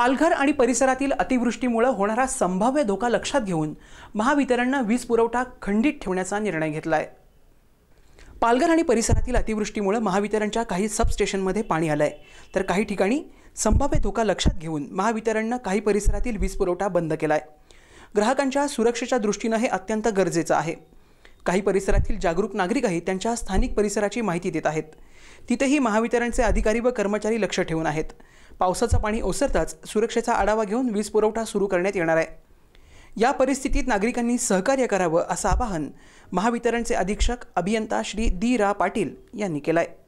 पालघर आणि परिसरातील अतिवृष्टीमुळे होणारा संभाव्य धोका लक्षात घेऊन महावितरणनं वीज पुरवठा खंडित ठेवण्याचा निर्णय घेतला आहे पालघर आणि परिसरातील अतिवृष्टीमुळे महावितरणच्या काही सबस्टेशनमध्ये पाणी आलं आहे तर काही ठिकाणी संभाव्य धोका लक्षात घेऊन महावितरणनं काही परिसरातील वीज पुरवठा बंद केला आहे ग्राहकांच्या सुरक्षेच्या दृष्टीनं हे अत्यंत गरजेचं आहे काही परिसरातील जागरूक नागरिक त्यांच्या स्थानिक परिसराची माहिती देत आहेत तिथेही महावितरणचे अधिकारी व कर्मचारी लक्ष ठेवून आहेत पावसाचं पाणी ओसरताच सुरक्षेचा आढावा घेऊन वीज पुरवठा सुरू करण्यात येणार आहे या परिस्थितीत नागरिकांनी सहकार्य करावं असं आवाहन महावितरणचे अधीक्षक अभियंता श्री दी रा पाटील यांनी केलं आहे